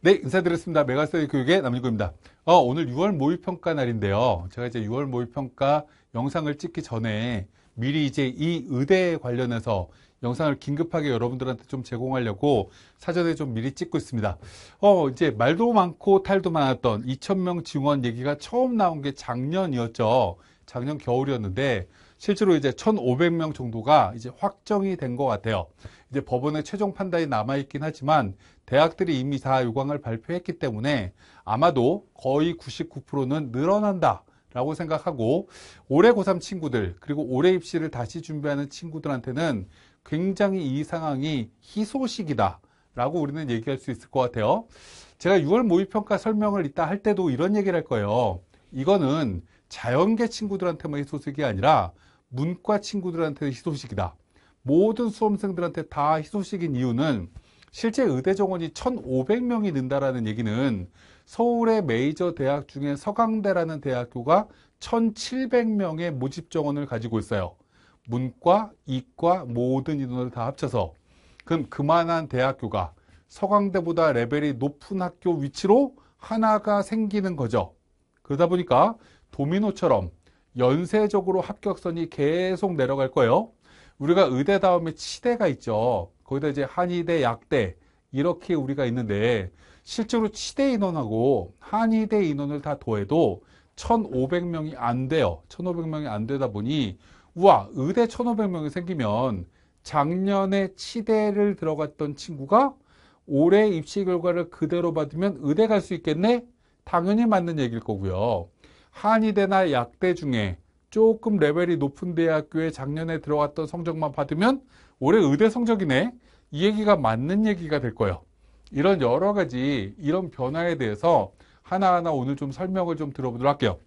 네, 인사드렸습니다. 메가스터디 교육의 남진구입니다. 어, 오늘 6월 모의평가 날인데요. 제가 이제 6월 모의평가 영상을 찍기 전에 미리 이제 이 의대에 관련해서 영상을 긴급하게 여러분들한테 좀 제공하려고 사전에 좀 미리 찍고 있습니다. 어, 이제 말도 많고 탈도 많았던 2,000명 증원 얘기가 처음 나온 게 작년이었죠. 작년 겨울이었는데 실제로 이제 1,500명 정도가 이제 확정이 된 것 같아요. 이제 법원의 최종 판단이 남아 있긴 하지만 대학들이 이미 다 요강을 발표했기 때문에 아마도 거의 99%는 늘어난다. 라고 생각하고 올해 고3 친구들 그리고 올해 입시를 다시 준비하는 친구들한테는 굉장히 이 상황이 희소식이다 라고 우리는 얘기할 수 있을 것 같아요 제가 6월 모의평가 설명을 이따 할 때도 이런 얘기를 할 거예요 이거는 자연계 친구들한테만 희소식이 아니라 문과 친구들한테 희소식이다. 모든 수험생들한테 다 희소식인 이유는 실제 의대 정원이 1,500명이 는다라는 얘기는 서울의 메이저 대학 중에 서강대라는 대학교가 1,700명의 모집 정원을 가지고 있어요. 문과, 이과 모든 인원을 다 합쳐서 그럼 그만한 대학교가 서강대보다 레벨이 높은 학교 위치로 하나가 생기는 거죠. 그러다 보니까 도미노처럼 연쇄적으로 합격선이 계속 내려갈 거예요. 우리가 의대 다음에 치대가 있죠. 거기다 이제 한의대, 약대 이렇게 우리가 있는데 실제로 치대 인원하고 한의대 인원을 다 더해도 1,500명이 안 돼요. 1,500명이 안 되다 보니 우와 의대 1,500명이 생기면 작년에 치대를 들어갔던 친구가 올해 입시 결과를 그대로 받으면 의대 갈 수 있겠네? 당연히 맞는 얘기일 거고요. 한의대나 약대 중에 조금 레벨이 높은 대학교에 작년에 들어갔던 성적만 받으면 올해 의대 성적이네. 이 얘기가 맞는 얘기가 될 거예요. 이런 여러 가지 이런 변화에 대해서 하나하나 오늘 좀 설명을 좀 들어보도록 할게요.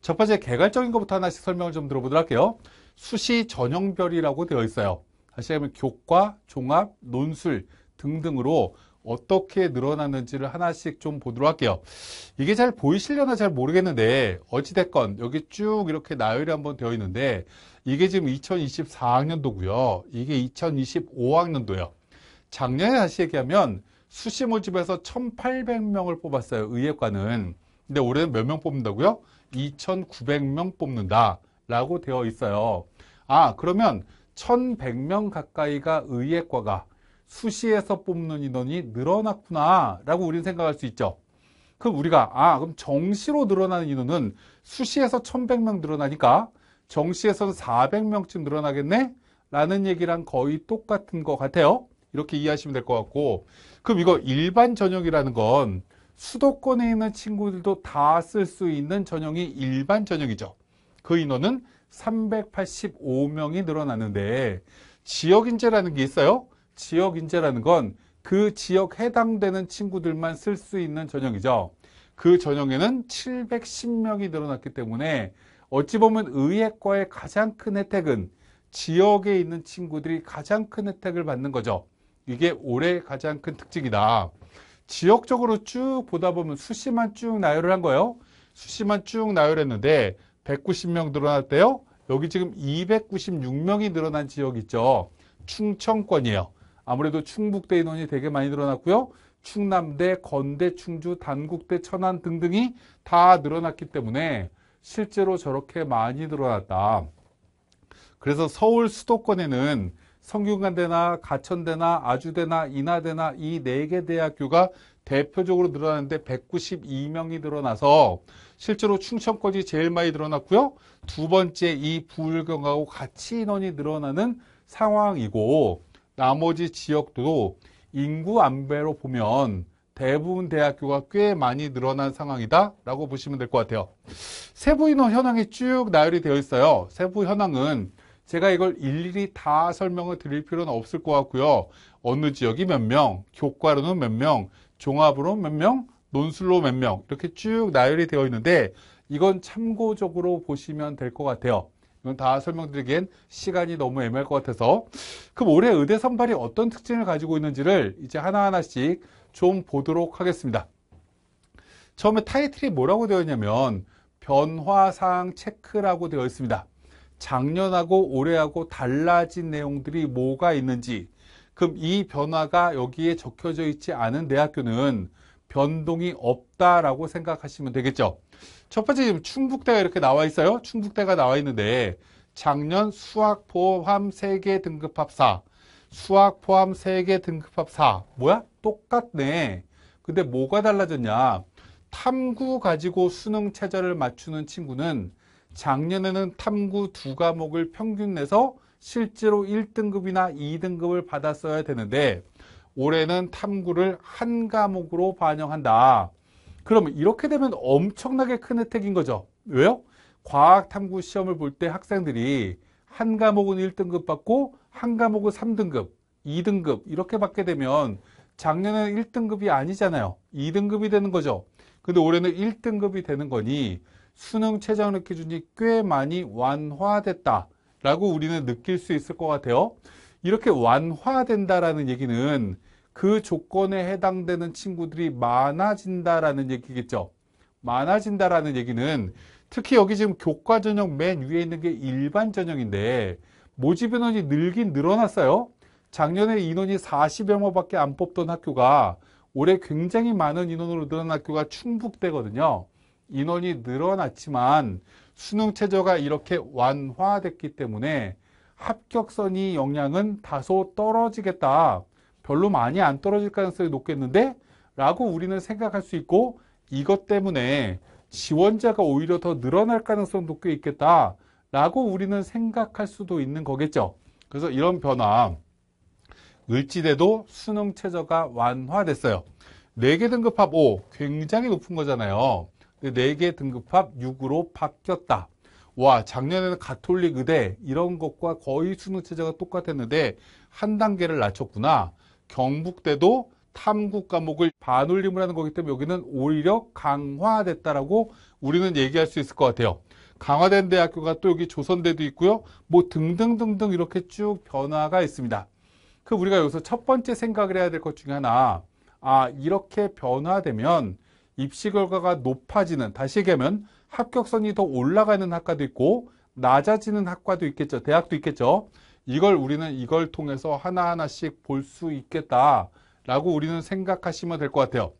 첫 번째 개괄적인 것부터 하나씩 설명을 좀 들어보도록 할게요. 수시 전형별이라고 되어 있어요. 다시 하면 교과, 종합, 논술 등등으로 어떻게 늘어났는지를 하나씩 좀 보도록 할게요. 이게 잘 보이시려나 잘 모르겠는데 어찌됐건 여기 쭉 이렇게 나열이 한번 되어 있는데 이게 지금 2024학년도고요. 이게 2025학년도예요. 작년에 다시 얘기하면 수시 모집에서 1,800명을 뽑았어요. 의예과는. 근데 올해는 몇 명 뽑는다고요? 2,900명 뽑는다. 라고 되어 있어요. 아, 그러면 1,100명 가까이가 의예과가 수시에서 뽑는 인원이 늘어났구나 라고 우리는 생각할 수 있죠. 그럼 우리가 아 그럼 정시로 늘어나는 인원은 수시에서 1100명 늘어나니까 정시에서는 400명쯤 늘어나겠네? 라는 얘기랑 거의 똑같은 것 같아요. 이렇게 이해하시면 될 것 같고 그럼 이거 일반 전형이라는 건 수도권에 있는 친구들도 다 쓸 수 있는 전형이 일반 전형이죠. 그 인원은 385명이 늘어나는데 지역인재라는 게 있어요. 지역 인재라는 건 그 지역 해당되는 친구들만 쓸 수 있는 전형이죠. 그 전형에는 710명이 늘어났기 때문에 어찌 보면 의예과의 가장 큰 혜택은 지역에 있는 친구들이 가장 큰 혜택을 받는 거죠. 이게 올해 가장 큰 특징이다. 지역적으로 쭉 보다 보면 수시만 쭉 나열을 한 거예요. 수시만 쭉 나열했는데 190명 늘어났대요. 여기 지금 296명이 늘어난 지역 있죠. 충청권이에요. 아무래도 충북대 인원이 되게 많이 늘어났고요. 충남대, 건대, 충주, 단국대, 천안 등등이 다 늘어났기 때문에 실제로 저렇게 많이 늘어났다. 그래서 서울 수도권에는 성균관대나 가천대나 아주대나 인하대나 이 네 개 대학교가 대표적으로 늘어났는데 192명이 늘어나서 실제로 충청권이 제일 많이 늘어났고요. 두 번째 이 부울경하고 같이 인원이 늘어나는 상황이고 나머지 지역도 인구 안배로 보면 대부분 대학교가 꽤 많이 늘어난 상황이다 라고 보시면 될 것 같아요 세부 인원 현황이 쭉 나열이 되어 있어요 세부 현황은 제가 이걸 일일이 다 설명을 드릴 필요는 없을 것 같고요 어느 지역이 몇명 교과로는 몇명 종합으로 몇명 논술로 몇 명 이렇게 쭉 나열이 되어 있는데 이건 참고적으로 보시면 될 것 같아요 이건 다 설명드리기엔 시간이 너무 애매할 것 같아서 그럼 올해 의대 선발이 어떤 특징을 가지고 있는지를 이제 하나하나씩 좀 보도록 하겠습니다. 처음에 타이틀이 뭐라고 되어 있냐면 변화상 체크라고 되어 있습니다. 작년하고 올해하고 달라진 내용들이 뭐가 있는지 그럼 이 변화가 여기에 적혀져 있지 않은 대학교는 변동이 없다라고 생각하시면 되겠죠. 첫 번째 지금 충북대가 이렇게 나와 있어요. 충북대가 나와 있는데 작년 수학 포함 세개 등급합 사 수학 포함 세개 등급합 사 뭐야? 똑같네. 근데 뭐가 달라졌냐? 탐구 가지고 수능 체제를 맞추는 친구는 작년에는 탐구 두 과목을 평균 내서 실제로 1등급이나 2등급을 받았어야 되는데 올해는 탐구를 한 과목으로 반영한다. 그러면 이렇게 되면 엄청나게 큰 혜택인 거죠. 왜요? 과학탐구 시험을 볼 때 학생들이 한 과목은 1등급 받고 한 과목은 3등급, 2등급 이렇게 받게 되면 작년에는 1등급이 아니잖아요. 2등급이 되는 거죠. 근데 올해는 1등급이 되는 거니 수능 최저학력 기준이 꽤 많이 완화됐다라고 우리는 느낄 수 있을 것 같아요. 이렇게 완화된다라는 얘기는 그 조건에 해당되는 친구들이 많아진다라는 얘기겠죠. 많아진다라는 얘기는 특히 여기 지금 교과 전형 맨 위에 있는 게 일반 전형인데 모집 인원이 늘긴 늘어났어요. 작년에 인원이 40여 명밖에 안 뽑던 학교가 올해 굉장히 많은 인원으로 늘어난 학교가 충북대거든요. 인원이 늘어났지만 수능 체제가 이렇게 완화됐기 때문에 합격선이 영향은 다소 떨어지겠다. 별로 많이 안 떨어질 가능성이 높겠는데? 라고 우리는 생각할 수 있고 이것 때문에 지원자가 오히려 더 늘어날 가능성도 꽤 있겠다 라고 우리는 생각할 수도 있는 거겠죠. 그래서 이런 변화, 을지대도 수능 최저가 완화됐어요. 4개 등급합 5, 굉장히 높은 거잖아요. 4개 등급합 6으로 바뀌었다. 와, 작년에는 가톨릭 의대 이런 것과 거의 수능 최저가 똑같았는데 한 단계를 낮췄구나. 경북대도 탐구 과목을 반올림을 하는 거기 때문에 여기는 오히려 강화됐다라고 우리는 얘기할 수 있을 것 같아요. 강화된 대학교가 또 여기 조선대도 있고요. 뭐 등등등등 이렇게 쭉 변화가 있습니다. 그 우리가 여기서 첫 번째 생각을 해야 될 것 중에 하나 아 이렇게 변화되면 입시 결과가 높아지는 다시 얘기하면 합격선이 더 올라가는 학과도 있고 낮아지는 학과도 있겠죠. 대학도 있겠죠. 이걸 우리는 이걸 통해서 하나하나씩 볼 수 있겠다라고 우리는 생각하시면 될 것 같아요.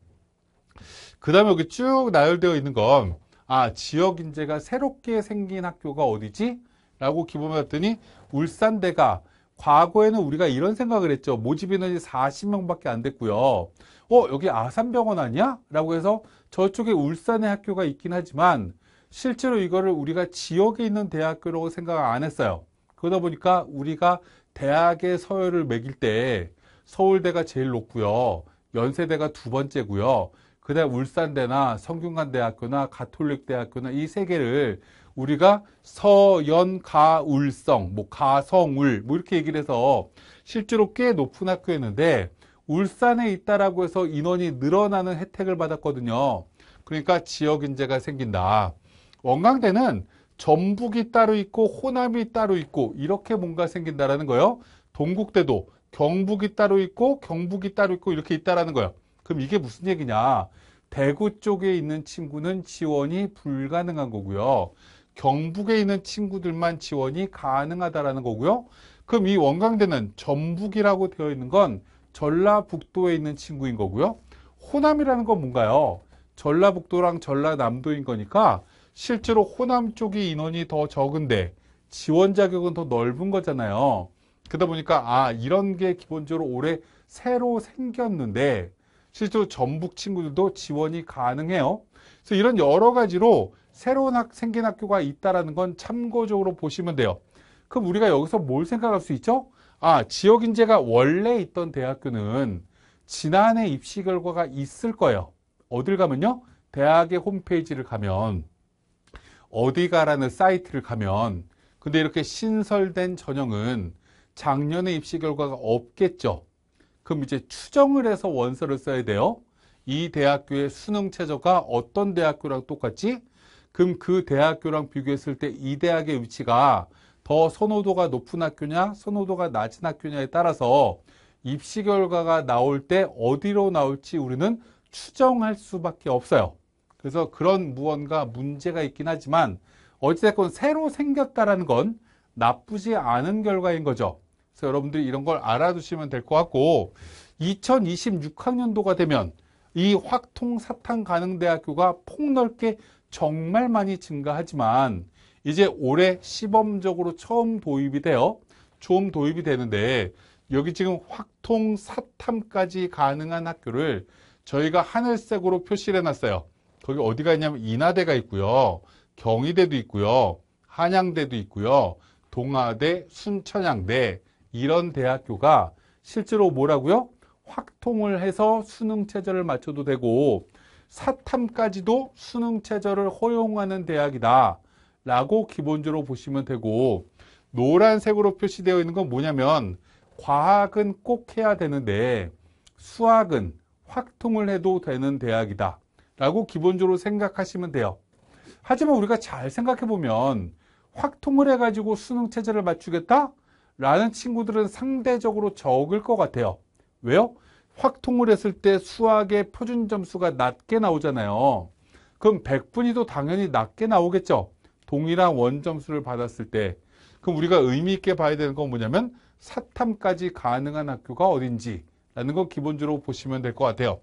그 다음에 여기 쭉 나열되어 있는 건, 아, 지역 인재가 새롭게 생긴 학교가 어디지? 라고 기본봤더니 울산대가 과거에는 우리가 이런 생각을 했죠. 모집 인원이 40명밖에 안 됐고요. 어, 여기 아산병원 아니야? 라고 해서 저쪽에 울산의 학교가 있긴 하지만 실제로 이거를 우리가 지역에 있는 대학교라고 생각 안 했어요. 그러다 보니까 우리가 대학의 서열을 매길 때 서울대가 제일 높고요. 연세대가 두 번째고요. 그다음 울산대나 성균관대학교나 가톨릭대학교나 이 세 개를 우리가 서연가울성, 뭐 가성울 뭐 이렇게 얘기를 해서 실제로 꽤 높은 학교였는데 울산에 있다라고 해서 인원이 늘어나는 혜택을 받았거든요. 그러니까 지역 인재가 생긴다. 원광대는 전북이 따로 있고 호남이 따로 있고 이렇게 뭔가 생긴다라는 거예요. 동국대도 경북이 따로 있고 경북이 따로 있고 이렇게 있다라는 거예요. 그럼 이게 무슨 얘기냐? 대구 쪽에 있는 친구는 지원이 불가능한 거고요. 경북에 있는 친구들만 지원이 가능하다라는 거고요. 그럼 이 원광대는 전북이라고 되어 있는 건 전라북도에 있는 친구인 거고요. 호남이라는 건 뭔가요? 전라북도랑 전라남도인 거니까 실제로 호남 쪽이 인원이 더 적은데 지원 자격은 더 넓은 거잖아요. 그러다 보니까 아 이런 게 기본적으로 올해 새로 생겼는데 실제로 전북 친구들도 지원이 가능해요. 그래서 이런 여러 가지로 새로운 학, 생긴 학교가 있다라는 건 참고적으로 보시면 돼요. 그럼 우리가 여기서 뭘 생각할 수 있죠? 아 지역 인재가 원래 있던 대학교는 지난해 입시 결과가 있을 거예요. 어딜 가면요? 대학의 홈페이지를 가면 어디가라는 사이트를 가면 근데 이렇게 신설된 전형은 작년에 입시 결과가 없겠죠. 그럼 이제 추정을 해서 원서를 써야 돼요. 이 대학교의 수능 최저가 어떤 대학교랑 똑같지? 그럼 그 대학교랑 비교했을 때 이 대학의 위치가 더 선호도가 높은 학교냐, 선호도가 낮은 학교냐에 따라서 입시 결과가 나올 때 어디로 나올지 우리는 추정할 수밖에 없어요. 그래서 그런 무언가 문제가 있긴 하지만 어찌됐건 새로 생겼다라는 건 나쁘지 않은 결과인 거죠. 그래서 여러분들이 이런 걸 알아두시면 될 것 같고 2026학년도가 되면 이 확통 사탕 가능대학교가 폭넓게 정말 많이 증가하지만 이제 올해 시범적으로 처음 도입이 되어 처음 도입이 되는데 여기 지금 확통 사탐까지 가능한 학교를 저희가 하늘색으로 표시를 해놨어요. 거기 어디가 있냐면 인하대가 있고요. 경희대도 있고요. 한양대도 있고요. 동아대, 순천향대 이런 대학교가 실제로 뭐라고요? 확통을 해서 수능 체제를 맞춰도 되고 사탐까지도 수능 체제를 허용하는 대학이다 라고 기본적으로 보시면 되고 노란색으로 표시되어 있는 건 뭐냐면 과학은 꼭 해야 되는데 수학은 확통을 해도 되는 대학이다 라고 기본적으로 생각하시면 돼요. 하지만 우리가 잘 생각해 보면 확통을 해가지고 수능 체제를 맞추겠다? 라는 친구들은 상대적으로 적을 것 같아요. 왜요? 확통을 했을 때 수학의 표준 점수가 낮게 나오잖아요. 그럼 100분위도 당연히 낮게 나오겠죠. 동일한 원점수를 받았을 때. 그럼 우리가 의미 있게 봐야 되는 건 뭐냐면 사탐까지 가능한 학교가 어딘지라는 거 기본적으로 보시면 될 것 같아요.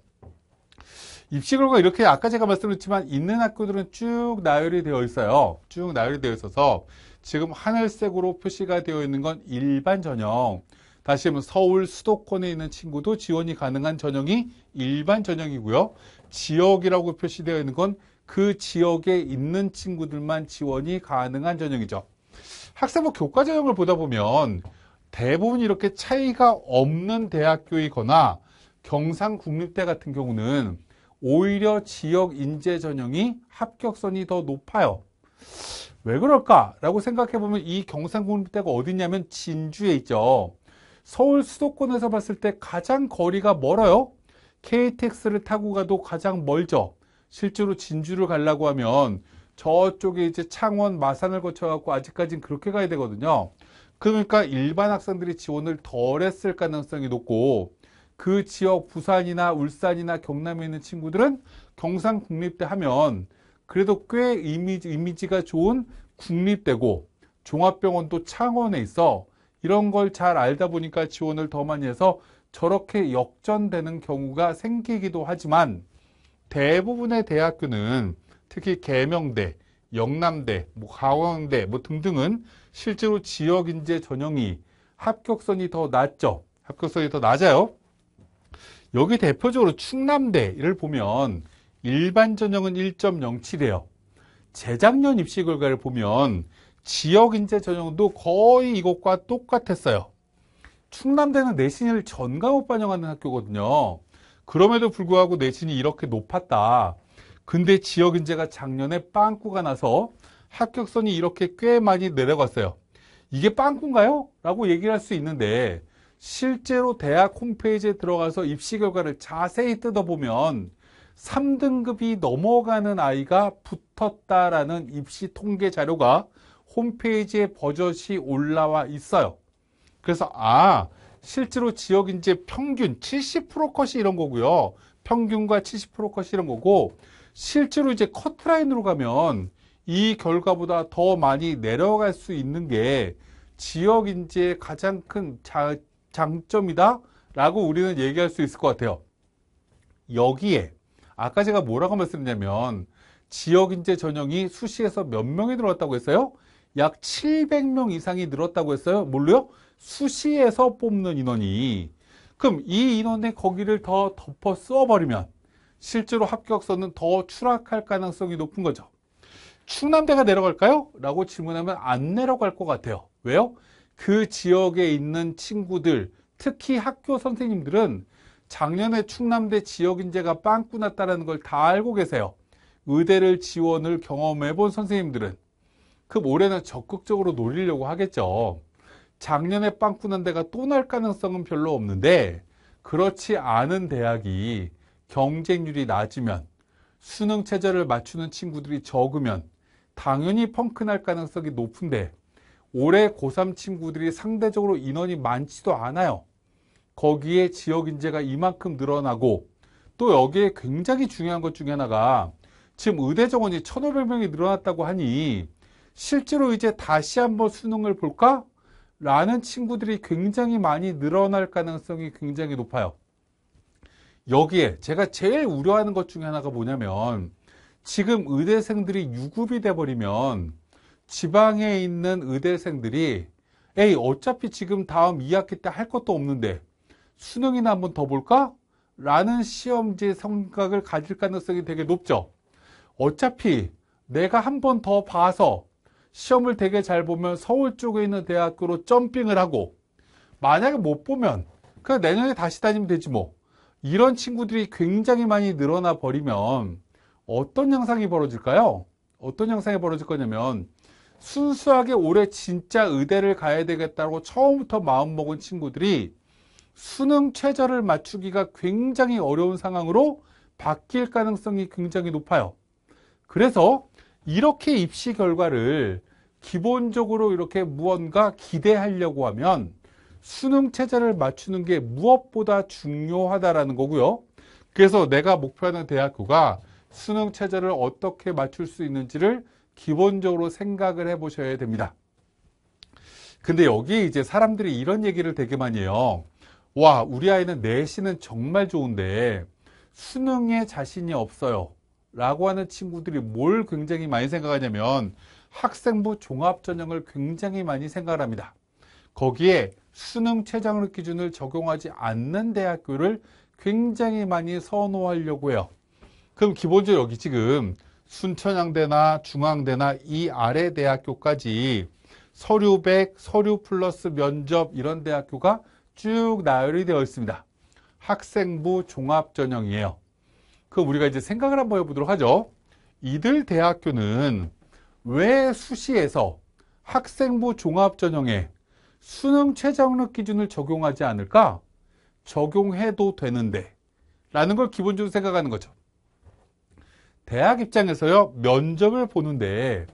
입시결과 이렇게 아까 제가 말씀드렸지만 있는 학교들은 쭉 나열이 되어 있어요. 쭉 나열이 되어 있어서 지금 하늘색으로 표시가 되어 있는 건 일반 전형. 다시 한번 서울 수도권에 있는 친구도 지원이 가능한 전형이 일반 전형이고요. 지역이라고 표시되어 있는 건 그 지역에 있는 친구들만 지원이 가능한 전형이죠. 학생부 교과 전형을 보다 보면 대부분 이렇게 차이가 없는 대학교이거나 경상국립대 같은 경우는 오히려 지역 인재 전형이 합격선이 더 높아요. 왜 그럴까라고 생각해 보면 이 경상북대가 군 어디냐면 진주에 있죠. 서울 수도권에서 봤을 때 가장 거리가 멀어요. KTX를 타고 가도 가장 멀죠. 실제로 진주를 가려고 하면 저쪽에 이제 창원, 마산을 거쳐갖고 아직까진 그렇게 가야 되거든요. 그러니까 일반 학생들이 지원을 덜 했을 가능성이 높고 그 지역 부산이나 울산이나 경남에 있는 친구들은 경상국립대 하면 그래도 꽤 이미지, 이미지가 좋은 국립대고 종합병원도 창원에 있어 이런 걸 잘 알다 보니까 지원을 더 많이 해서 저렇게 역전되는 경우가 생기기도 하지만 대부분의 대학교는 특히 계명대, 영남대, 뭐 강원대 뭐 등등은 실제로 지역 인재 전형이 합격선이 더 낮죠. 합격선이 더 낮아요. 여기 대표적으로 충남대를 보면 일반 전형은 1.07이에요. 재작년 입시 결과를 보면 지역 인재 전형도 거의 이것과 똑같았어요. 충남대는 내신을 전과못 반영하는 학교거든요. 그럼에도 불구하고 내신이 이렇게 높았다. 근데 지역 인재가 작년에 빵꾸가 나서 합격선이 이렇게 꽤 많이 내려갔어요. 이게 빵꾸인가요? 라고 얘기를 할 수 있는데 실제로 대학 홈페이지에 들어가서 입시 결과를 자세히 뜯어보면 3등급이 넘어가는 아이가 붙었다라는 입시 통계 자료가 홈페이지에 버젓이 올라와 있어요. 그래서 아 실제로 지역 인재 평균 70% 컷이 이런 거고요. 평균과 70% 컷이 이런 거고 실제로 이제 커트라인으로 가면 이 결과보다 더 많이 내려갈 수 있는 게 지역 인재의 가장 큰 자, 장점이다 라고 우리는 얘기할 수 있을 것 같아요. 여기에 아까 제가 뭐라고 말씀드렸냐면 지역인재 전형이 수시에서 몇 명이 늘었다고 했어요? 약 700명 이상이 늘었다고 했어요. 뭘로요? 수시에서 뽑는 인원이. 그럼 이 인원에 거기를 더 덮어 써버리면 실제로 합격선은 더 추락할 가능성이 높은 거죠. 충남대가 내려갈까요? 라고 질문하면 안 내려갈 것 같아요. 왜요? 그 지역에 있는 친구들 특히 학교 선생님들은 작년에 충남대 지역인재가 빵꾸 났다는 걸 다 알고 계세요. 의대를 지원을 경험해 본 선생님들은 그 올해는 적극적으로 놀리려고 하겠죠. 작년에 빵꾸 난 데가 또 날 가능성은 별로 없는데 그렇지 않은 대학이 경쟁률이 낮으면 수능 체제를 맞추는 친구들이 적으면 당연히 펑크 날 가능성이 높은데 올해 고3 친구들이 상대적으로 인원이 많지도 않아요. 거기에 지역 인재가 이만큼 늘어나고 또 여기에 굉장히 중요한 것 중에 하나가 지금 의대 정원이 1,500명이 늘어났다고 하니 실제로 이제 다시 한번 수능을 볼까? 라는 친구들이 굉장히 많이 늘어날 가능성이 굉장히 높아요. 여기에 제가 제일 우려하는 것 중에 하나가 뭐냐면 지금 의대생들이 유급이 돼버리면 지방에 있는 의대생들이 에이 어차피 지금 다음 2학기 때 할 것도 없는데 수능이나 한 번 더 볼까? 라는 시험지 의성각을 가질 가능성이 되게 높죠. 어차피 내가 한 번 더 봐서 시험을 되게 잘 보면 서울 쪽에 있는 대학교로 점핑을 하고 만약에 못 보면 그냥 내년에 다시 다니면 되지 뭐 이런 친구들이 굉장히 많이 늘어나 버리면 어떤 현상이 벌어질까요? 어떤 현상이 벌어질 거냐면 순수하게 올해 진짜 의대를 가야 되겠다고 처음부터 마음먹은 친구들이 수능 최저를 맞추기가 굉장히 어려운 상황으로 바뀔 가능성이 굉장히 높아요. 그래서 이렇게 입시 결과를 기본적으로 이렇게 무언가 기대하려고 하면 수능 체제를 맞추는 게 무엇보다 중요하다라는 거고요. 그래서 내가 목표하는 대학교가 수능 체제를 어떻게 맞출 수 있는지를 기본적으로 생각을 해 보셔야 됩니다. 근데 여기 이제 사람들이 이런 얘기를 되게 많이 해요. 와, 우리 아이는 내신은 정말 좋은데 수능에 자신이 없어요. 라고 하는 친구들이 뭘 굉장히 많이 생각하냐면 학생부 종합전형을 굉장히 많이 생각합니다. 거기에 수능 최저학력 기준을 적용하지 않는 대학교를 굉장히 많이 선호하려고 해요. 그럼 기본적으로 여기 지금 순천향대나 중앙대나 이 아래 대학교까지 서류백, 서류 플러스 면접 이런 대학교가 쭉 나열이 되어 있습니다. 학생부 종합전형이에요. 그럼 우리가 이제 생각을 한번 해보도록 하죠. 이들 대학교는 왜 수시에서 학생부 종합전형에 수능 최저학력 기준을 적용하지 않을까? 적용해도 되는데 라는 걸 기본적으로 생각하는 거죠. 대학 입장에서요 면접을 보는데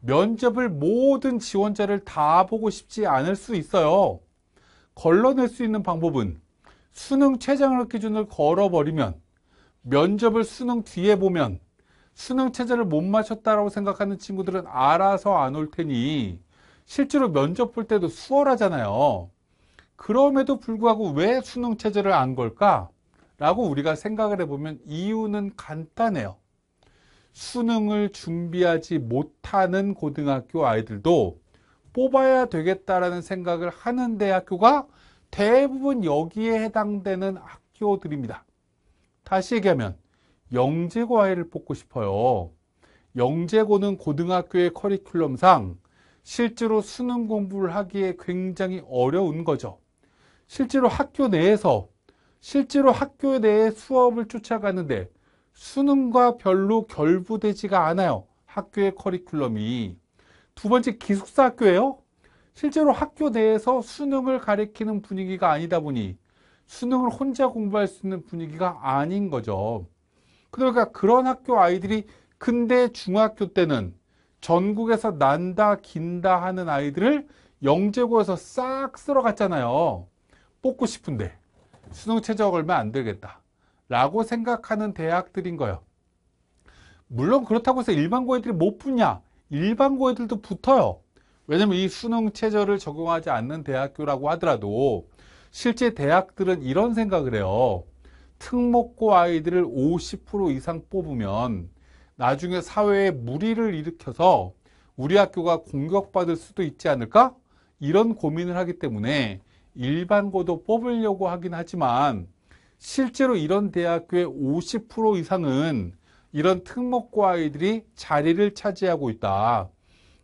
면접을 모든 지원자를 다 보고 싶지 않을 수 있어요 걸러낼 수 있는 방법은 수능 최장학 기준을 걸어버리면 면접을 수능 뒤에 보면 수능 체제를못 맞췄다라고 생각하는 친구들은 알아서 안 올 테니 실제로 면접 볼 때도 수월하잖아요 그럼에도 불구하고 왜 수능 체제를 안 걸까? 라고 우리가 생각을 해보면 이유는 간단해요. 수능을 준비하지 못하는 고등학교 아이들도 뽑아야 되겠다라는 생각을 하는 대학교가 대부분 여기에 해당되는 학교들입니다. 다시 얘기하면 영재고 아이를 뽑고 싶어요. 영재고는 고등학교의 커리큘럼상 실제로 수능 공부를 하기에 굉장히 어려운 거죠. 실제로 학교 내에서 실제로 학교 내에 수업을 쫓아가는데 수능과 별로 결부되지가 않아요. 학교의 커리큘럼이. 두 번째 기숙사 학교예요. 실제로 학교 내에서 수능을 가리키는 분위기가 아니다 보니 수능을 혼자 공부할 수 있는 분위기가 아닌 거죠. 그러니까 그런 학교 아이들이 근대 중학교 때는 전국에서 난다 긴다 하는 아이들을 영재고에서 싹 쓸어갔잖아요. 뽑고 싶은데 수능 최저가 얼마 안되겠다 라고 생각하는 대학들인 거예요. 물론 그렇다고 해서 일반고 애들이 못 붙냐? 일반고 애들도 붙어요. 왜냐면 이 수능 체제를 적용하지 않는 대학교라고 하더라도 실제 대학들은 이런 생각을 해요. 특목고 아이들을 50% 이상 뽑으면 나중에 사회에 무리를 일으켜서 우리 학교가 공격받을 수도 있지 않을까? 이런 고민을 하기 때문에 일반고도 뽑으려고 하긴 하지만 실제로 이런 대학교의 50% 이상은 이런 특목고 아이들이 자리를 차지하고 있다.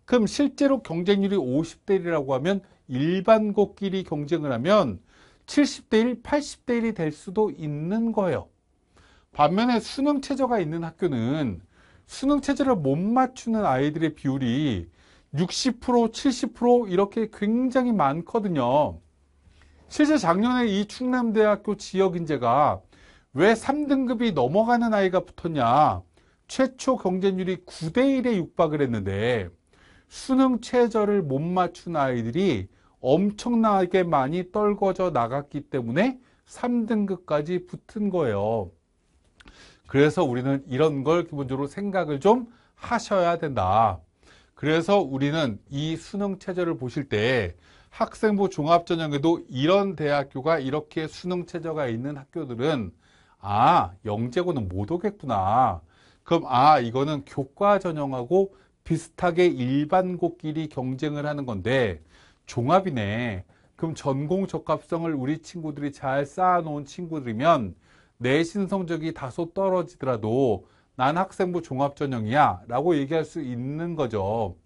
그럼 실제로 경쟁률이 50대 1이라고 하면 일반고끼리 경쟁을 하면 70대 1, 80대 1이 될 수도 있는 거예요. 반면에 수능 체제가 있는 학교는 수능 체제를 못 맞추는 아이들의 비율이 60%, 70% 이렇게 굉장히 많거든요. 실제 작년에 이 충남대학교 지역 인재가 왜 3등급이 넘어가는 아이가 붙었냐. 최초 경쟁률이 9대 1에 육박을 했는데 수능 최저를 못 맞춘 아이들이 엄청나게 많이 떨궈져 나갔기 때문에 3등급까지 붙은 거예요. 그래서 우리는 이런 걸 기본적으로 생각을 좀 하셔야 된다. 그래서 우리는 이 수능 최저를 보실 때 학생부 종합전형에도 이런 대학교가 이렇게 수능 체제가 있는 학교들은 아 영재고는 못 오겠구나 그럼 아 이거는 교과 전형하고 비슷하게 일반고끼리 경쟁을 하는 건데 종합이네 그럼 전공 적합성을 우리 친구들이 잘 쌓아놓은 친구들이면 내신 성적이 다소 떨어지더라도 난 학생부 종합전형이야 라고 얘기할 수 있는 거죠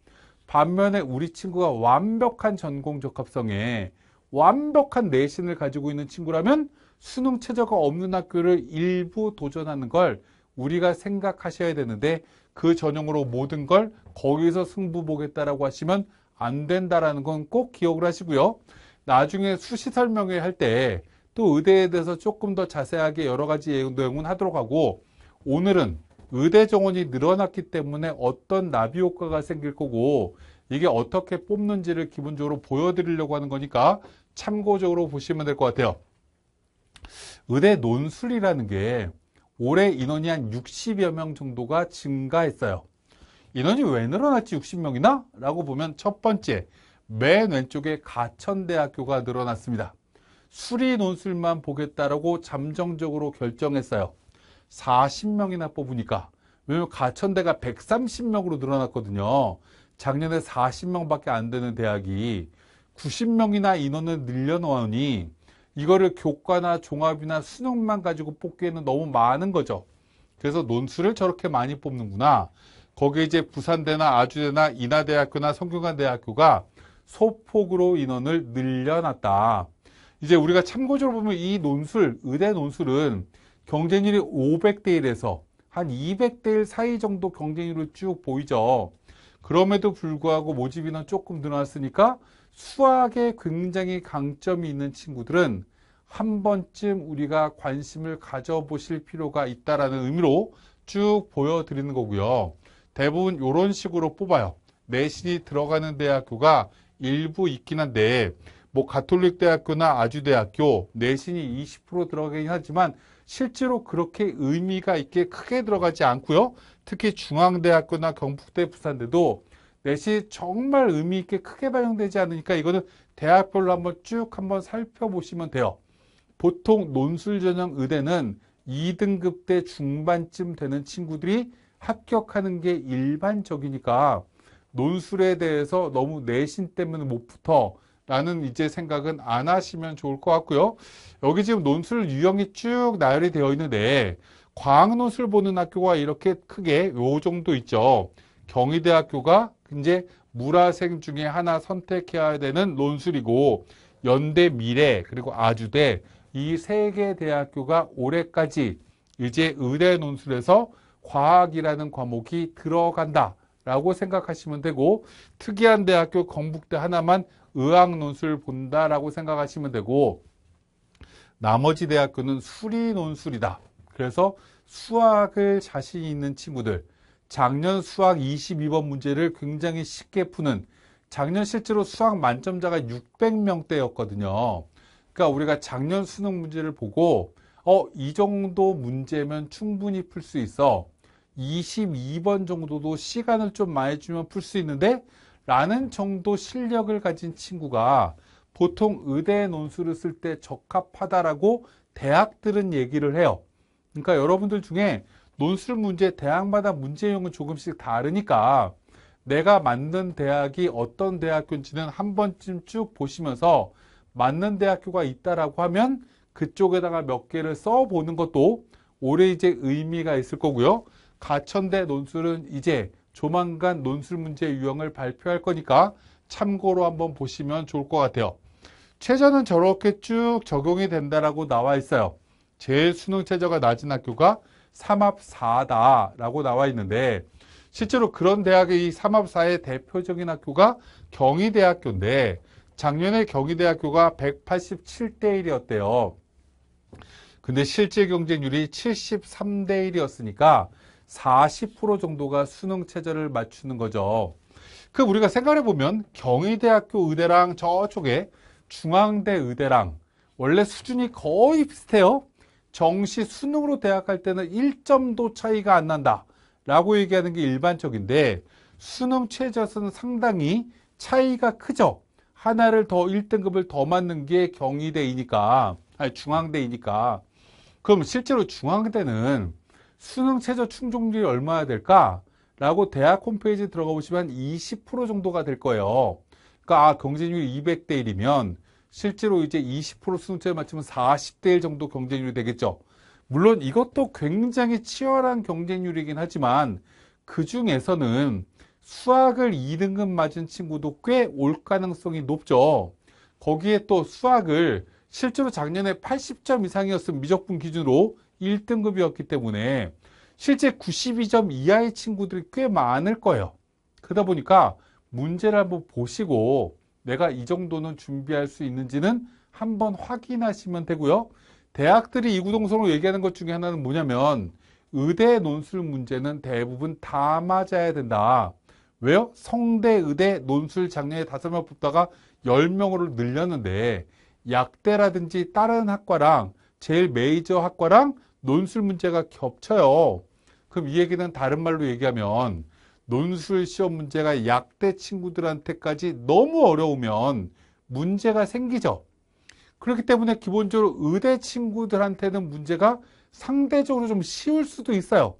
반면에 우리 친구가 완벽한 전공 적합성에 완벽한 내신을 가지고 있는 친구라면 수능 최저가 없는 학교를 일부 도전하는 걸 우리가 생각하셔야 되는데 그 전형으로 모든 걸 거기서 승부 보겠다라고 하시면 안 된다라는 건 꼭 기억을 하시고요. 나중에 수시 설명회 할 때 또 의대에 대해서 조금 더 자세하게 여러 가지 내용은 하도록 하고 오늘은 의대 정원이 늘어났기 때문에 어떤 나비 효과가 생길 거고 이게 어떻게 뽑는지를 기본적으로 보여드리려고 하는 거니까 참고적으로 보시면 될 것 같아요. 의대 논술이라는 게 올해 인원이 한 60여 명 정도가 증가했어요. 인원이 왜 늘어났지 60명이나? 라고 보면 첫 번째, 맨 왼쪽에 가천대학교가 늘어났습니다. 수리 논술만 보겠다라고 잠정적으로 결정했어요. 40명이나 뽑으니까 왜냐면 가천대가 130명으로 늘어났거든요. 작년에 40명밖에 안 되는 대학이 90명이나 인원을 늘려놓으니 이거를 교과나 종합이나 수능만 가지고 뽑기에는 너무 많은 거죠. 그래서 논술을 저렇게 많이 뽑는구나. 거기에 이제 부산대나 아주대나 인하대학교나 성균관대학교가 소폭으로 인원을 늘려놨다. 이제 우리가 참고적으로 보면 이 논술, 의대 논술은 경쟁률이 500대 1에서 한 200대 1 사이 정도 경쟁률을 쭉 보이죠. 그럼에도 불구하고 모집 인원 조금 늘어났으니까 수학에 굉장히 강점이 있는 친구들은 한 번쯤 우리가 관심을 가져보실 필요가 있다라는 의미로 쭉 보여드리는 거고요. 대부분 이런 식으로 뽑아요. 내신이 들어가는 대학교가 일부 있긴 한데 뭐 가톨릭 대학교나 아주대학교 내신이 20% 들어가긴 하지만 실제로 그렇게 의미가 있게 크게 들어가지 않고요. 특히 중앙대학교나 경북대, 부산대도 넷이 정말 의미 있게 크게 반영되지 않으니까 이거는 대학별로 한번 쭉 한번 살펴보시면 돼요. 보통 논술 전형 의대는 2등급 대 중반쯤 되는 친구들이 합격하는 게 일반적이니까 논술에 대해서 너무 내신 때문에 못 붙어 라는 이제 생각은 안 하시면 좋을 것 같고요. 여기 지금 논술 유형이 쭉 나열이 되어 있는데 과학 논술 보는 학교가 이렇게 크게 요 정도 있죠. 경희대학교가 이제 물화생 중에 하나 선택해야 되는 논술이고 연대 미래 그리고 아주대 이 세 개 대학교가 올해까지 이제 의대 논술에서 과학이라는 과목이 들어간다라고 생각하시면 되고 특이한 대학교 건북대 하나만 의학 논술 본다라고 생각하시면 되고 나머지 대학교는 수리 논술이다. 그래서 수학을 자신 있는 친구들 작년 수학 22번 문제를 굉장히 쉽게 푸는 작년 실제로 수학 만점자가 600명대였거든요. 그러니까 우리가 작년 수능 문제를 보고 어, 이 정도 문제면 충분히 풀 수 있어. 22번 정도도 시간을 좀 많이 주면 풀 수 있는데 라는 정도 실력을 가진 친구가 보통 의대 논술을 쓸 때 적합하다라고 대학들은 얘기를 해요. 그러니까 여러분들 중에 논술 문제, 대학마다 문제용은 조금씩 다르니까 내가 만든 대학이 어떤 대학교인지는 한 번쯤 쭉 보시면서 맞는 대학교가 있다라고 하면 그쪽에다가 몇 개를 써보는 것도 올해 이제 의미가 있을 거고요. 가천대 논술은 이제 조만간 논술 문제 유형을 발표할 거니까 참고로 한번 보시면 좋을 것 같아요. 최저는 저렇게 쭉 적용이 된다라고 나와 있어요. 제일 수능 최저가 낮은 학교가 삼합 사다라고 나와 있는데 실제로 그런 대학의 이 삼합 사의 대표적인 학교가 경희대학교인데 작년에 경희대학교가 187대 1이었대요. 근데 실제 경쟁률이 73대 1이었으니까 40% 정도가 수능 체제를 맞추는 거죠. 그 우리가 생각해 보면 경희대학교 의대랑 저쪽에 중앙대 의대랑 원래 수준이 거의 비슷해요. 정시 수능으로 대학 갈 때는 1점도 차이가 안 난다 라고 얘기하는 게 일반적인데 수능 최저에서는 상당히 차이가 크죠. 하나를 더 1등급을 더 맞는 게 경희대이니까 아니 중앙대이니까 그럼 실제로 중앙대는 수능 최저 충족률이 얼마나 될까? 라고 대학 홈페이지에 들어가 보시면 20% 정도가 될 거예요. 그러니까 아, 경쟁률 200대 1이면 실제로 이제 20%수능최에 맞추면 40대 1 정도 경쟁률이 되겠죠. 물론 이것도 굉장히 치열한 경쟁률이긴 하지만 그 중에서는 수학을 2등급 맞은 친구도 꽤 올 가능성이 높죠. 거기에 또 수학을 실제로 작년에 80점 이상이었음 미적분 기준으로 1등급이었기 때문에 실제 92점 이하의 친구들이 꽤 많을 거예요. 그러다 보니까 문제를 한번 보시고 내가 이 정도는 준비할 수 있는지는 한번 확인하시면 되고요. 대학들이 이구동성으로 얘기하는 것 중에 하나는 뭐냐면 의대 논술 문제는 대부분 다 맞아야 된다. 왜요? 성대, 의대, 논술 장르에 다섯 명 뽑다가 열명으로 늘렸는데 약대라든지 다른 학과랑 제일 메이저 학과랑 논술 문제가 겹쳐요. 그럼 이 얘기는 다른 말로 얘기하면 논술 시험 문제가 약대 친구들한테까지 너무 어려우면 문제가 생기죠. 그렇기 때문에 기본적으로 의대 친구들한테는 문제가 상대적으로 좀 쉬울 수도 있어요.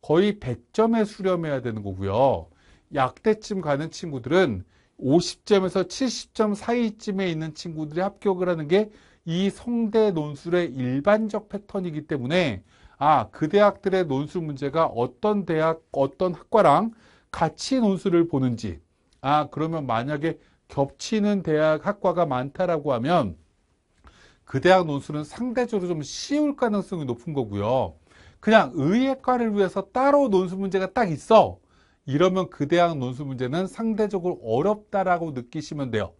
거의 100점에 수렴해야 되는 거고요. 약대쯤 가는 친구들은 50점에서 70점 사이쯤에 있는 친구들이 합격을 하는 게이 성대 논술의 일반적 패턴이기 때문에 아, 그 대학들의 논술 문제가 어떤 대학, 어떤 학과랑 같이 논술을 보는지 아, 그러면 만약에 겹치는 대학 학과가 많다라고 하면 그 대학 논술은 상대적으로 좀 쉬울 가능성이 높은 거고요. 그냥 의예과를 위해서 따로 논술 문제가 딱 있어. 이러면 그 대학 논술 문제는 상대적으로 어렵다라고 느끼시면 돼요.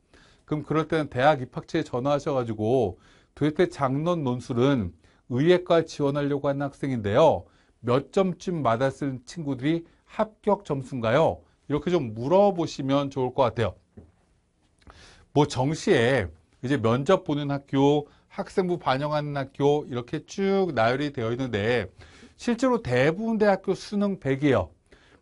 그럼 그럴 때는 대학 입학처에 전화하셔가지고 도대체 장론 논술은 의예과 지원하려고 하는 학생인데요. 몇 점쯤 맞았을 친구들이 합격 점수인가요? 이렇게 좀 물어보시면 좋을 것 같아요. 뭐 정시에 이제 면접 보는 학교, 학생부 반영하는 학교 이렇게 쭉 나열이 되어 있는데 실제로 대부분 대학교 수능 100이에요.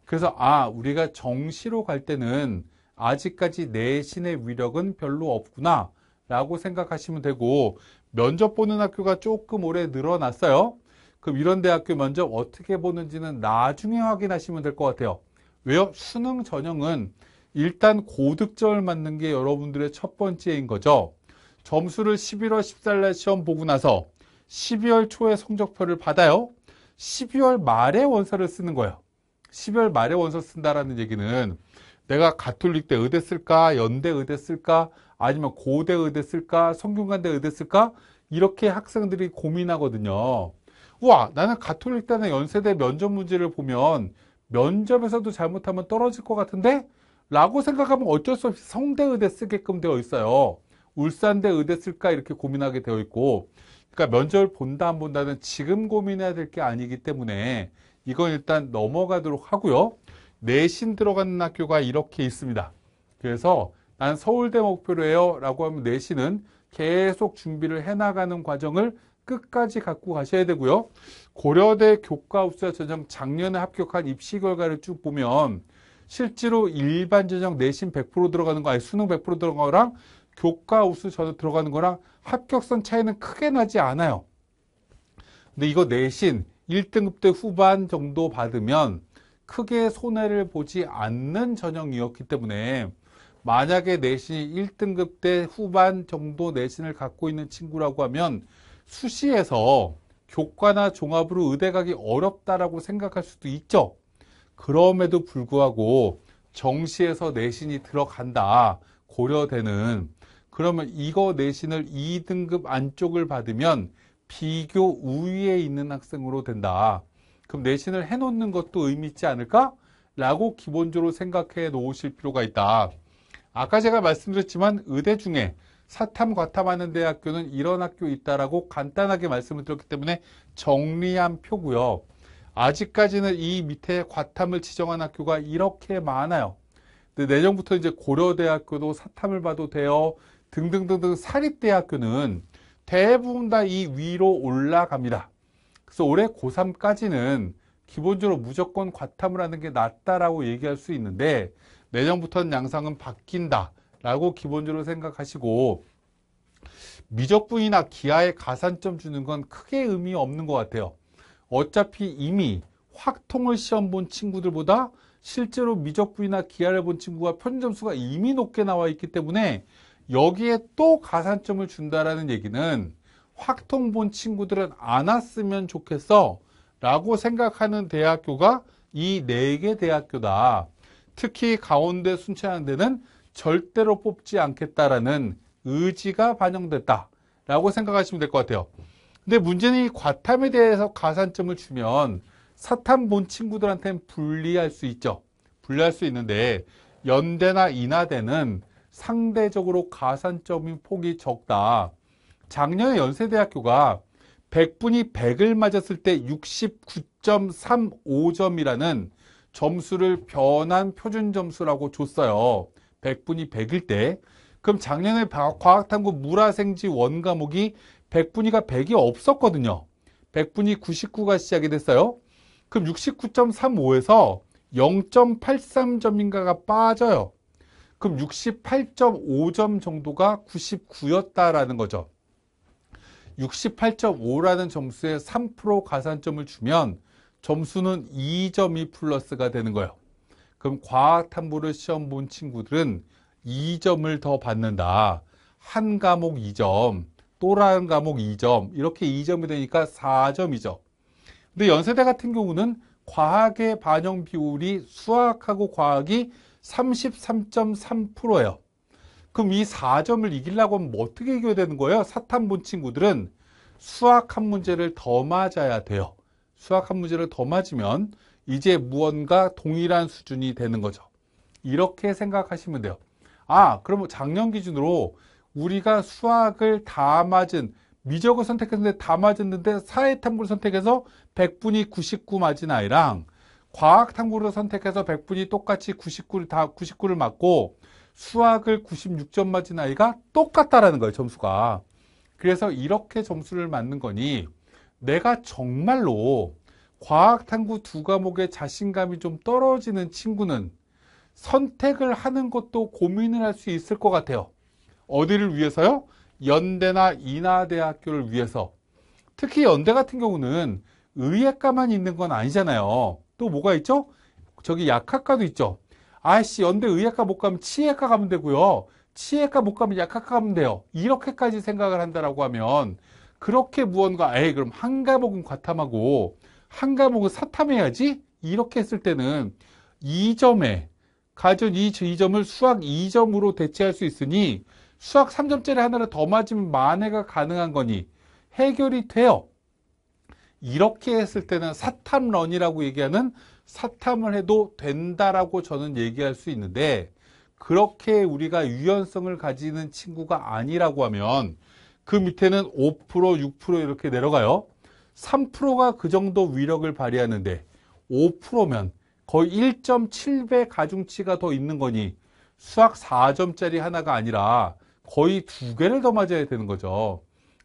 그래서 아 우리가 정시로 갈 때는 아직까지 내신의 위력은 별로 없구나 라고 생각하시면 되고 면접 보는 학교가 조금 오래 늘어났어요. 그럼 이런 대학교 면접 어떻게 보는지는 나중에 확인하시면 될 것 같아요. 왜요? 수능 전형은 일단 고득점을 맞는 게 여러분들의 첫 번째인 거죠. 점수를 11월 14일 날 시험 보고 나서 12월 초에 성적표를 받아요. 12월 말에 원서를 쓰는 거예요. 12월 말에 원서 쓴다라는 얘기는 내가 가톨릭대 의대 쓸까 연대 의대 쓸까 아니면 고대 의대 쓸까 성균관대 의대 쓸까 이렇게 학생들이 고민하거든요 우와 나는 가톨릭대나 연세대 면접 문제를 보면 면접에서도 잘못하면 떨어질 것 같은데 라고 생각하면 어쩔 수 없이 성대 의대 쓰게끔 되어 있어요 울산대 의대 쓸까 이렇게 고민하게 되어 있고 그러니까 면접을 본다 안 본다는 지금 고민해야 될 게 아니기 때문에 이건 일단 넘어가도록 하고요 내신 들어가는 학교가 이렇게 있습니다. 그래서 난 서울대 목표로 해요 라고 하면 내신은 계속 준비를 해나가는 과정을 끝까지 갖고 가셔야 되고요. 고려대 교과우수자 전형 작년에 합격한 입시 결과를 쭉 보면 실제로 일반 전형 내신 100% 들어가는 거, 아니 수능 100% 들어가는 거랑 교과우수 전형 들어가는 거랑 합격선 차이는 크게 나지 않아요. 근데 이거 내신 1등급 대 후반 정도 받으면 크게 손해를 보지 않는 전형이었기 때문에 만약에 내신 이 1등급 대 후반 정도 내신을 갖고 있는 친구라고 하면 수시에서 교과나 종합으로 의대 가기 어렵다라고 생각할 수도 있죠. 그럼에도 불구하고 정시에서 내신이 들어간다 고려되는 그러면 이거 내신을 2등급 안쪽을 받으면 비교 우위에 있는 학생으로 된다. 그럼 내신을 해놓는 것도 의미 있지 않을까? 라고 기본적으로 생각해 놓으실 필요가 있다. 아까 제가 말씀드렸지만 의대 중에 사탐 과탐하는 대학교는 이런 학교 있다라고 간단하게 말씀을 드렸기 때문에 정리한 표고요. 아직까지는 이 밑에 과탐을 지정한 학교가 이렇게 많아요. 근데 내년부터 이제 고려대학교도 사탐을 봐도 돼요. 등등등등 사립대학교는 대부분 다 이 위로 올라갑니다. 그래서 올해 고3까지는 기본적으로 무조건 과탐을 하는 게 낫다라고 얘기할 수 있는데 내년부터는 양상은 바뀐다라고 기본적으로 생각하시고 미적분이나 기하에 가산점 주는 건 크게 의미 없는 것 같아요. 어차피 이미 확통을 시험 본 친구들보다 실제로 미적분이나 기하를 본 친구가 편점수가 이미 높게 나와 있기 때문에 여기에 또 가산점을 준다라는 얘기는 확통 본 친구들은 안 왔으면 좋겠어 라고 생각하는 대학교가 이 네 개 대학교다. 특히 가운데 순천향대는 절대로 뽑지 않겠다라는 의지가 반영됐다 라고 생각하시면 될 것 같아요. 근데 문제는 이 과탐에 대해서 가산점을 주면 사탐 본 친구들한테는 불리할 수 있죠. 불리할 수 있는데 연대나 인하대는 상대적으로 가산점이 폭이 적다. 작년에 연세대학교가 100분이 100을 맞았을 때 69.35점이라는 점수를 변환 표준 점수라고 줬어요. 100분이 100일 때. 그럼 작년에 과학탐구 물화생지 원 과목이 100분이가 100이 없었거든요. 100분이 99가 시작이 됐어요. 그럼 69.35에서 0.83점인가가 빠져요. 그럼 68.5점 정도가 99였다라는 거죠. 68.5라는 점수에 3% 가산점을 주면 점수는 2점이 플러스가 되는 거예요. 그럼 과학탐구를 시험 본 친구들은 2점을 더 받는다. 한 과목 2점, 또 다른 과목 2점, 이렇게 2점이 되니까 4점이죠. 근데 연세대 같은 경우는 과학의 반영 비율이 수학하고 과학이 33.3%예요. 그럼 이 4점을 이기려고 하면 뭐 어떻게 이겨야 되는 거예요? 사탄 본 친구들은 수학 한 문제를 더 맞아야 돼요. 수학 한 문제를 더 맞으면 이제 무언가 동일한 수준이 되는 거죠. 이렇게 생각하시면 돼요. 아, 그럼 작년 기준으로 우리가 수학을 다 맞은 미적을 선택했는데 다 맞았는데 사회탐구를 선택해서 100분이 99 맞은 아이랑 과학탐구를 선택해서 100분이 똑같이 99를 다 99를 맞고 수학을 96점 맞은 아이가 똑같다라는 거예요, 점수가. 그래서 이렇게 점수를 맞는 거니 내가 정말로 과학 탐구 두 과목에 자신감이 좀 떨어지는 친구는 선택을 하는 것도 고민을 할 수 있을 것 같아요. 어디를 위해서요? 연대나 인하대학교를 위해서. 특히 연대 같은 경우는 의예과만 있는 건 아니잖아요. 또 뭐가 있죠? 저기 약학과도 있죠. 아이씨 연대 의학과 못 가면 치의학과 가면 되고요. 치의학과못 가면 약학과 가면 돼요. 이렇게까지 생각을 한다라고 하면 그렇게 무언가 에이 그럼 한 과목은 과탐하고 한 과목은 사탐해야지 이렇게 했을 때는 2점에 가전 이 2점을 수학 2점으로 대체할 수 있으니 수학 3점짜리 하나를 더 맞으면 만회가 가능한 거니 해결이 돼요. 이렇게 했을 때는 사탐런이라고 얘기하는 사탐을 해도 된다라고 저는 얘기할 수 있는데 그렇게 우리가 유연성을 가지는 친구가 아니라고 하면 그 밑에는 5%, 6% 이렇게 내려가요. 3%가 그 정도 위력을 발휘하는데 5%면 거의 1.7배 가중치가 더 있는 거니 수학 4점짜리 하나가 아니라 거의 두 개를 더 맞아야 되는 거죠.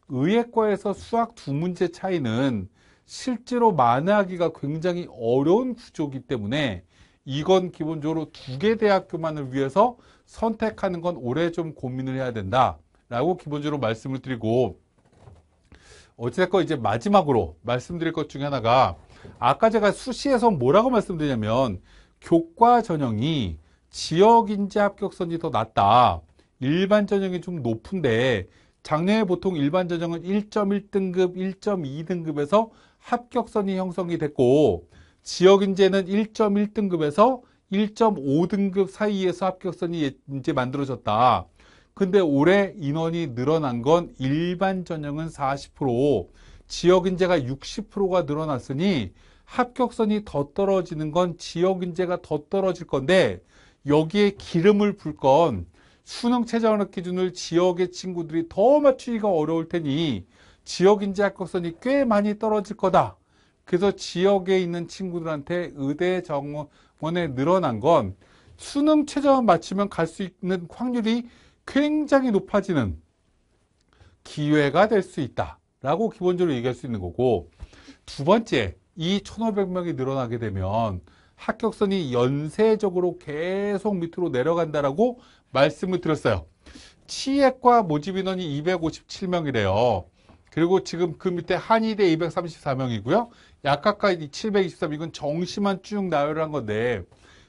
의예과에서 수학 두 문제 차이는 실제로 만회하기가 굉장히 어려운 구조이기 때문에 이건 기본적으로 두 개 대학교만을 위해서 선택하는 건 올해 좀 고민을 해야 된다라고 기본적으로 말씀을 드리고 어쨌건 이제 마지막으로 말씀드릴 것 중에 하나가 아까 제가 수시에서 뭐라고 말씀드리냐면 교과 전형이 지역인재 합격선이 더 낮다. 일반 전형이 좀 높은데 작년에 보통 일반 전형은 1.1등급, 1.2등급에서 합격선이 형성이 됐고 지역인재는 1.1등급에서 1.5등급 사이에서 합격선이 이제 만들어졌다. 근데 올해 인원이 늘어난 건 일반 전형은 40%, 지역인재가 60%가 늘어났으니 합격선이 더 떨어지는 건 지역인재가 더 떨어질 건데 여기에 기름을 불건 수능 최저학력 기준을 지역의 친구들이 더 맞추기가 어려울 테니 지역 인재합격선이 꽤 많이 떨어질 거다. 그래서 지역에 있는 친구들한테 의대 정원에 늘어난 건 수능 최저만 맞추면 갈 수 있는 확률이 굉장히 높아지는 기회가 될 수 있다. 라고 기본적으로 얘기할 수 있는 거고 두 번째, 이 1,500명이 늘어나게 되면 합격선이 연쇄적으로 계속 밑으로 내려간다라고 말씀을 드렸어요. 치액과 모집 인원이 257명이래요. 그리고 지금 그 밑에 한의대 234명이고요. 약학과 723 이건 정시만 쭉나열한 건데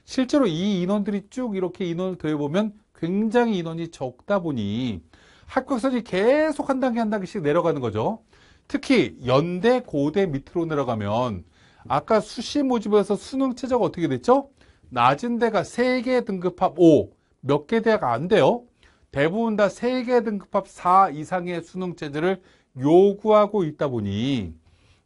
실제로 이 인원들이 쭉 이렇게 인원을 더해보면 굉장히 인원이 적다 보니 합격선이 계속 한 단계 한 단계씩 내려가는 거죠. 특히 연대, 고대 밑으로 내려가면 아까 수시 모집에서 수능 최저가 어떻게 됐죠? 낮은 대가 3개 등급합 5, 몇 개 대학 안 돼요. 대부분 다 3개 등급합 4 이상의 수능 체제를 요구하고 있다 보니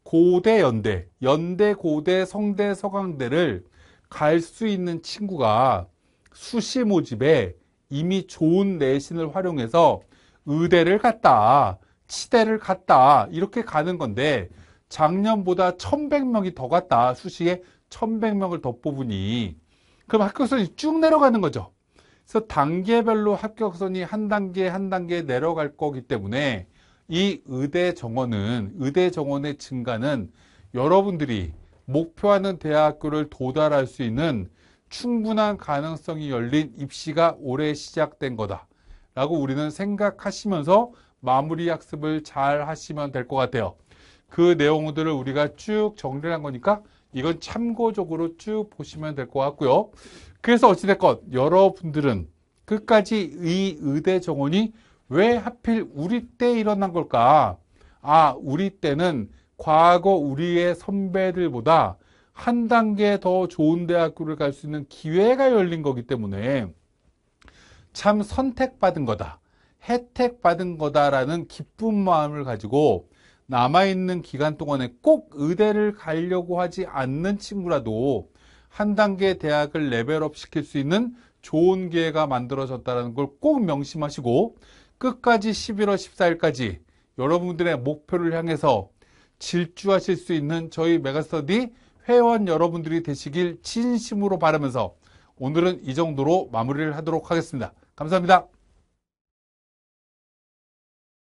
고대 연대, 연대 고대 성대 서강대를 갈 수 있는 친구가 수시 모집에 이미 좋은 내신을 활용해서 의대를 갔다, 치대를 갔다 이렇게 가는 건데 작년보다 1100명이 더 갔다. 수시에 1100명을 더 뽑으니 그럼 합격선이 쭉 내려가는 거죠. 그래서 단계별로 합격선이 한 단계 한 단계 내려갈 거기 때문에 이 의대 정원은 의대 정원의 증가는 여러분들이 목표하는 대학교를 도달할 수 있는 충분한 가능성이 열린 입시가 올해 시작된 거다 라고 우리는 생각하시면서 마무리 학습을 잘 하시면 될 것 같아요 그 내용들을 우리가 쭉 정리를 한 거니까 이건 참고적으로 쭉 보시면 될 것 같고요 그래서 어찌됐건 여러분들은 끝까지 이 의대 정원이 왜 하필 우리 때 일어난 걸까? 아, 우리 때는 과거 우리의 선배들보다 한 단계 더 좋은 대학교를 갈 수 있는 기회가 열린 거기 때문에 참 선택받은 거다. 혜택받은 거다라는 기쁜 마음을 가지고 남아있는 기간 동안에 꼭 의대를 가려고 하지 않는 친구라도 한 단계 대학을 레벨업 시킬 수 있는 좋은 기회가 만들어졌다는 걸 꼭 명심하시고 끝까지 11월 14일까지 여러분들의 목표를 향해서 질주하실 수 있는 저희 메가스터디 회원 여러분들이 되시길 진심으로 바라면서 오늘은 이 정도로 마무리를 하도록 하겠습니다. 감사합니다.